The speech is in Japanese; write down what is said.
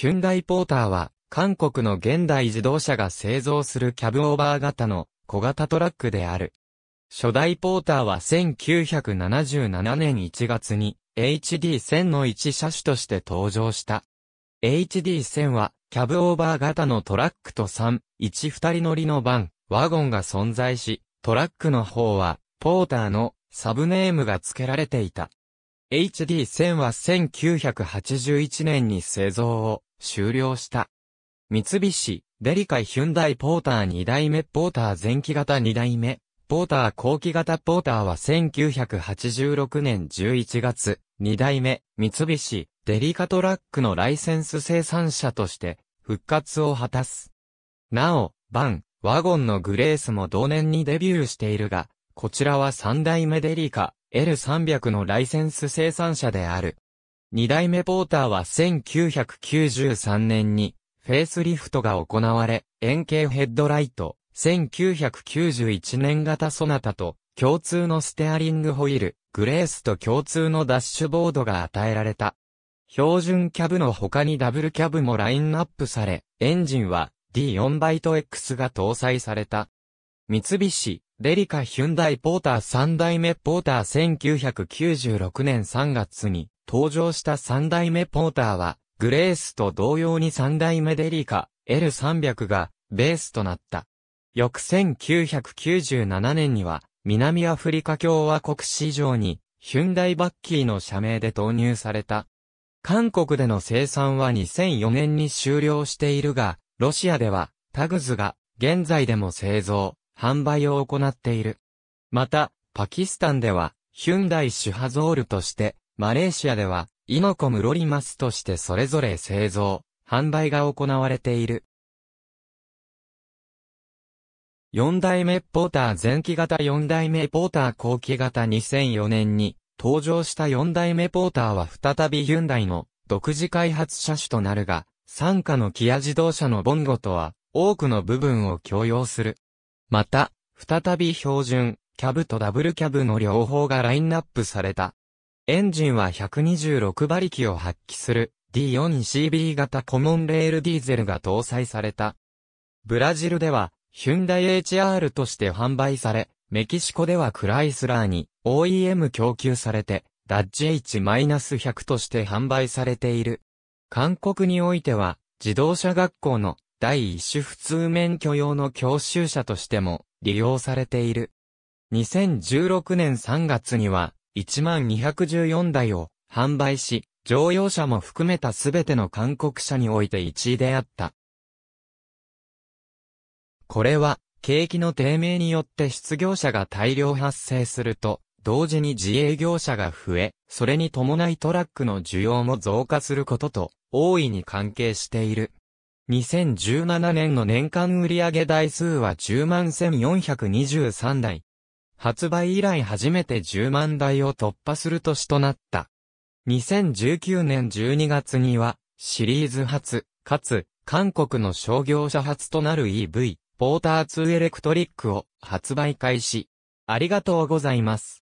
ヒュンダイポーターは、韓国の現代自動車が製造するキャブオーバー型の小型トラックである。初代ポーターは1977年1月に HD1000 の1車種として登場した。HD1000 はキャブオーバー型のトラックと3、1、2人乗りのバン、ワゴンが存在し、トラックの方はポーターのサブネームが付けられていた。HD1000 は1981年に製造を終了した。三菱、デリカヒュンダイポーター2代目ポーター前期型2代目、ポーター後期型ポーターは1986年11月、2代目、三菱、デリカトラックのライセンス生産者として復活を果たす。なお、バン、ワゴンのグレースも同年にデビューしているが、こちらは3代目デリカ、L300 のライセンス生産者である。二代目ポーターは1993年にフェイスリフトが行われ、円形ヘッドライト、1991年型ソナタと共通のステアリングホイール、グレースと共通のダッシュボードが与えられた。標準キャブの他にダブルキャブもラインナップされ、エンジンは D4 バイト X が搭載された。三菱、デリカヒュンダイポーター3代目ポーター1996年3月に登場した三代目ポーターは、グレースと同様に三代目デリカ L300 がベースとなった。翌1997年には、南アフリカ共和国市場に、ヒュンダイバッキーの社名で投入された。韓国での生産は2004年に終了しているが、ロシアではタグズが現在でも製造、販売を行っている。また、パキスタンではヒュンダイシュハゾールとしてマレーシアでは、イノコムロリマスとしてそれぞれ製造、販売が行われている。四代目ポーター前期型四代目ポーター後期型2004年に登場した四代目ポーターは再びヒュンダイの独自開発車種となるが、傘下のキア自動車のボンゴとは多くの部分を共用する。また、再び標準、キャブとダブルキャブの両方がラインナップされた。エンジンは126馬力を発揮する D4CB 型コモンレールディーゼルが搭載された。ブラジルではヒュンダイ HR として販売され、メキシコではクライスラーに OEM 供給されて、ダッジ H-100 として販売されている。韓国においては、自動車学校の第一種普通免許用の教習車としても利用されている。2016年3月には、1214台を販売し、乗用車も含めたすべての韓国車において1位であった。これは、景気の低迷によって失業者が大量発生すると、同時に自営業者が増え、それに伴いトラックの需要も増加することと、大いに関係している。2017年の年間売上台数は10万1423台、発売以来初めて10万台を突破する年となった。2019年12月には、シリーズ初、かつ、韓国の商業者初となる EV、ポーター2エレクトリックを発売開始。ありがとうございます。